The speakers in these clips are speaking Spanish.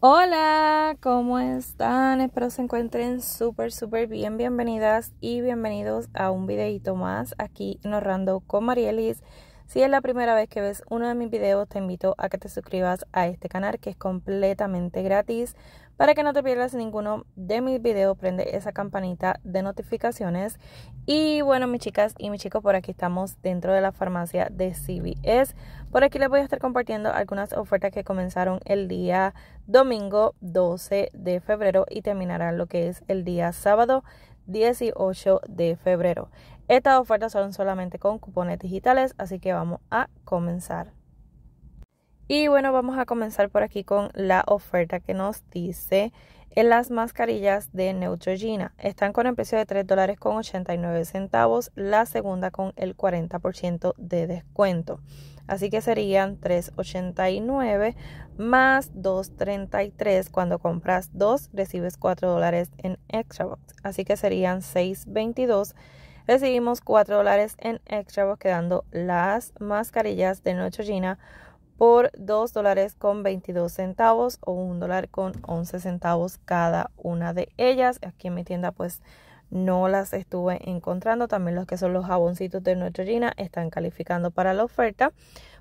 Hola, ¿cómo están? Espero se encuentren súper, súper bien. Bienvenidas y bienvenidos a un videito más aquí narrando con con Marielis. Si es la primera vez que ves uno de mis videos, te invito a que te suscribas a este canal que es completamente gratis. Para que no te pierdas ninguno de mis videos, prende esa campanita de notificaciones. Y bueno, mis chicas y mis chicos, por aquí estamos dentro de la farmacia de CBS. Por aquí les voy a estar compartiendo algunas ofertas que comenzaron el día domingo 12 de febrero y terminarán lo que es el día sábado 18 de febrero. Estas ofertas son solamente con cupones digitales, así que vamos a comenzar. Y bueno, vamos a comenzar por aquí con la oferta que nos dice en las mascarillas de Neutrogena. Están con el precio de $3.89 dólares con centavos, la segunda con el 40% de descuento. Así que serían 3.89 más 2.33. Cuando compras dos, recibes 4 dólares en extra box. Así que serían 6.22 recibimos 4 dólares en extra, quedando las mascarillas de Neutrogena por 2 dólares con 22 centavos o 1 dólar con 11 centavos cada una de ellas. Aquí en mi tienda pues no las estuve encontrando. También los que son los jaboncitos de Neutrogena están calificando para la oferta.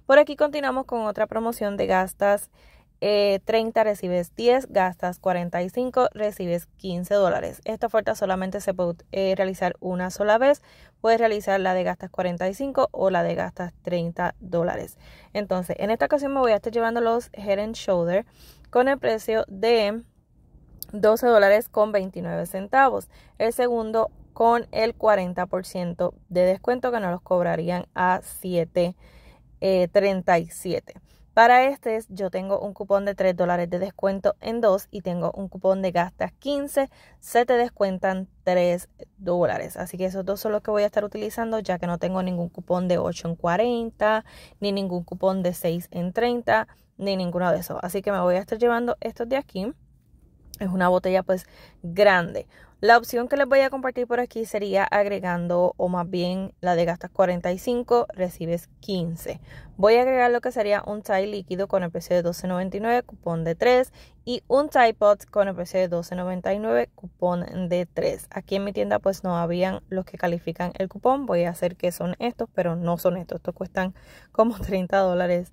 Por aquí continuamos con otra promoción de gastas 30 eh, recibes 10, gastas 45, recibes 15 dólares. Esta oferta solamente se puede eh, realizar una sola vez. Puedes realizar la de gastas 45 o la de gastas 30 dólares. Entonces, en esta ocasión me voy a estar llevando los Head and Shoulder con el precio de 12 dólares con 29 centavos. El segundo con el 40% de descuento que no los cobrarían a 7.37. Eh, para este yo tengo un cupón de 3 dólares de descuento en 2 y tengo un cupón de gastas 15, se te descuentan 3 dólares. Así que esos dos son los que voy a estar utilizando ya que no tengo ningún cupón de 8 en 40, ni ningún cupón de 6 en 30, ni ninguno de esos. Así que me voy a estar llevando estos de aquí. Es una botella pues grande. La opción que les voy a compartir por aquí sería agregando o más bien la de gastas 45, recibes 15. Voy a agregar lo que sería un chai líquido con el precio de 12.99, cupón de 3 y un chai pot con el precio de 12.99, cupón de 3. Aquí en mi tienda pues no habían los que califican el cupón. Voy a hacer que son estos, pero no son estos. Estos cuestan como 30 dólares.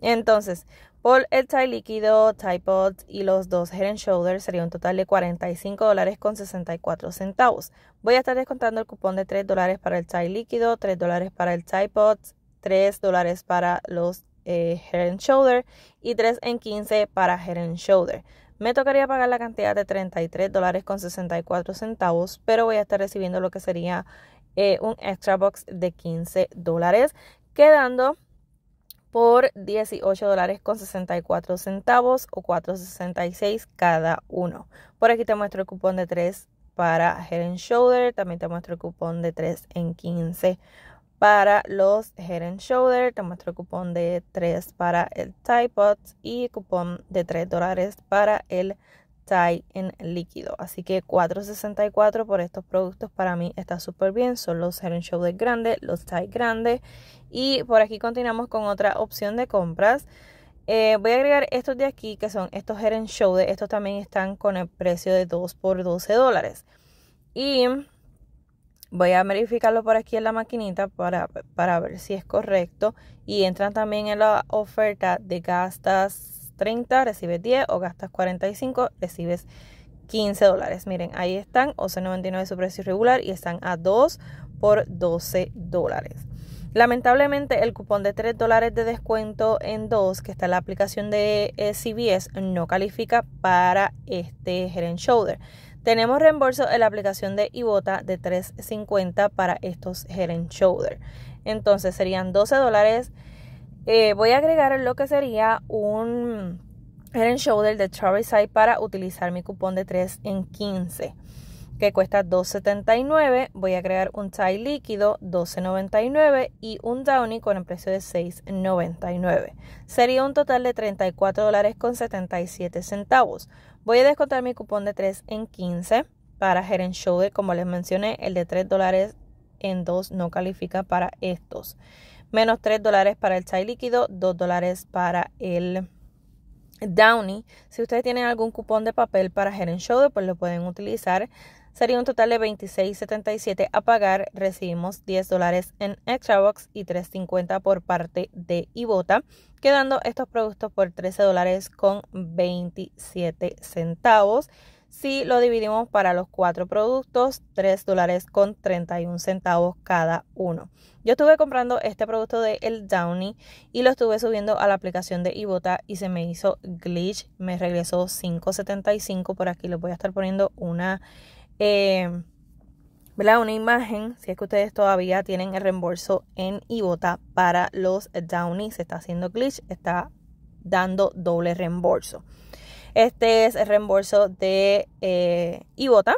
Entonces, por el tie líquido, tie pot y los dos head and shoulders sería un total de 45 dólares con 64 centavos. Voy a estar descontando el cupón de 3 dólares para el tie líquido, 3 dólares para el tie pot, 3 dólares para los eh, head and shoulder y 3 en 15 para head and shoulder. Me tocaría pagar la cantidad de 33 dólares con 64 centavos, pero voy a estar recibiendo lo que sería eh, un extra box de 15 dólares, quedando por 18 dólares con 64 centavos o 4.66 cada uno. Por aquí te muestro el cupón de 3 para Head Shoulder, también te muestro el cupón de 3 en 15 para los Head Shoulder, te muestro el cupón de 3 para el Tide y cupón de 3 dólares para el Tide en líquido. Así que 4.64 por estos productos para mí está súper bien. Son los Show de grandes, los tai grandes. Y por aquí continuamos con otra opción de compras. Eh, voy a agregar estos de aquí que son estos Show de, Estos también están con el precio de 2 por 12 dólares. Y voy a verificarlo por aquí en la maquinita para, para ver si es correcto. Y entran también en la oferta de gastas 30, recibes 10 o gastas 45, recibes 15 dólares. Miren, ahí están, 11.99 su precio regular y están a 2 por 12 dólares. Lamentablemente el cupón de 3 dólares de descuento en 2 que está en la aplicación de eh, CBS no califica para este Head Shoulder. Tenemos reembolso en la aplicación de Ibota de 3.50 para estos Head Shoulder. Entonces serían 12 dólares eh, voy a agregar lo que sería un head shoulder de Side para utilizar mi cupón de 3 en 15 que cuesta 2.79, voy a agregar un tie líquido 12.99 y un downy con el precio de 6.99. Sería un total de $34.77. dólares Voy a descontar mi cupón de 3 en 15 para Head Shoulder, como les mencioné, el de 3 dólares en 2 no califica para estos menos 3 dólares para el chai líquido, 2 dólares para el Downy. Si ustedes tienen algún cupón de papel para Head Show, pues lo pueden utilizar. Sería un total de $26.77 a pagar. Recibimos 10 dólares en Extra Box y $3.50 por parte de Ibota, quedando estos productos por $13 dólares con 27 centavos. Si lo dividimos para los cuatro productos, 3 dólares con 31 centavos cada uno. Yo estuve comprando este producto de El Downy y lo estuve subiendo a la aplicación de Ibota y se me hizo glitch. Me regresó 5.75. Por aquí les voy a estar poniendo una, em, una imagen. Si es que ustedes todavía tienen el reembolso en Ibota para los Downy, se está haciendo glitch, está dando doble reembolso. Este es el reembolso de eh, Ibota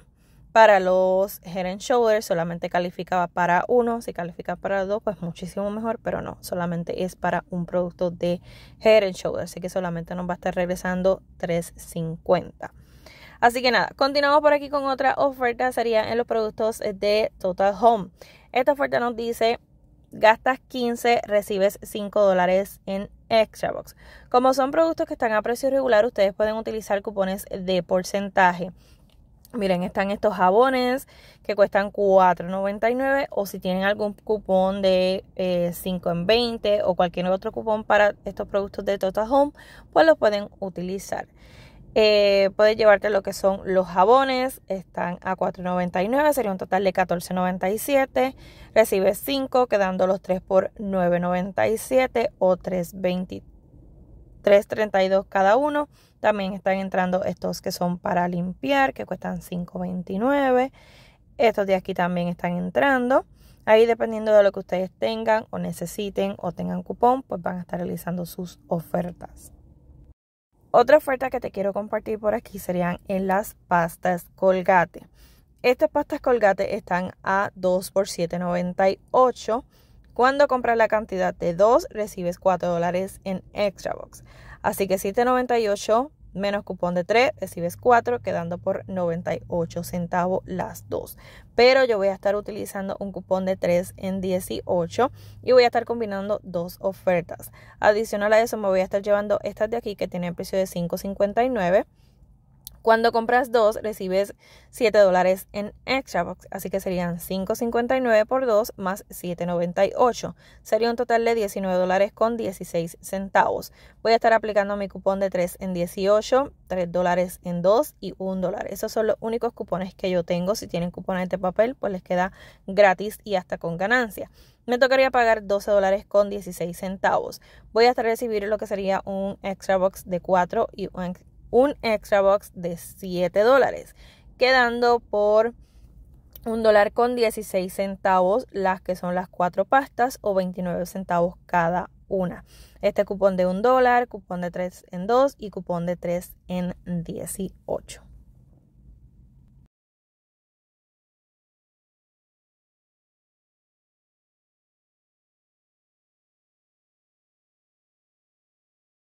para los Head and Shoulders solamente calificaba para uno, si califica para dos, pues muchísimo mejor, pero no, solamente es para un producto de Head and Shoulders, así que solamente nos va a estar regresando 3.50. Así que nada, continuamos por aquí con otra oferta, sería en los productos de Total Home. Esta oferta nos dice gastas 15, recibes 5 dólares en Extra Box. Como son productos que están a precio regular, ustedes pueden utilizar cupones de porcentaje. Miren, están estos jabones que cuestan $4.99 o si tienen algún cupón de eh, 5 en 20 o cualquier otro cupón para estos productos de Total Home, pues los pueden utilizar. Eh, puedes llevarte lo que son los jabones, están a $4.99, sería un total de $14.97. Recibes 5, quedando los 3 por $9.97 o $3.32 cada uno. También están entrando estos que son para limpiar, que cuestan $5.29. Estos de aquí también están entrando. Ahí dependiendo de lo que ustedes tengan o necesiten o tengan cupón, pues van a estar realizando sus ofertas. Otra oferta que te quiero compartir por aquí serían en las pastas colgate. Estas pastas colgate están a 2 por 7,98. Cuando compras la cantidad de 2, recibes 4 dólares en extra box. Así que 7,98 menos cupón de 3, recibes 4, quedando por 98 centavos las dos. Pero yo voy a estar utilizando un cupón de 3 en 18 y voy a estar combinando dos ofertas. Adicional a eso me voy a estar llevando estas de aquí que tienen precio de 5.59 cuando compras dos, recibes 7 dólares en extra box, así que serían 5.59 por 2 más 7.98. Sería un total de 19 dólares con 16 centavos. Voy a estar aplicando mi cupón de 3 en 18, 3 dólares en 2 y 1 dólar. Esos son los únicos cupones que yo tengo. Si tienen cupones de papel, pues les queda gratis y hasta con ganancia me tocaría pagar 12 dólares con 16 centavos. Voy a estar recibiendo lo que sería un extra box de 4 y un un extra box de 7 dólares, quedando por un dólar con 16 centavos las que son las cuatro pastas o 29 centavos cada una. Este cupón de un dólar, cupón de 3 en 2 y cupón de 3 en 18.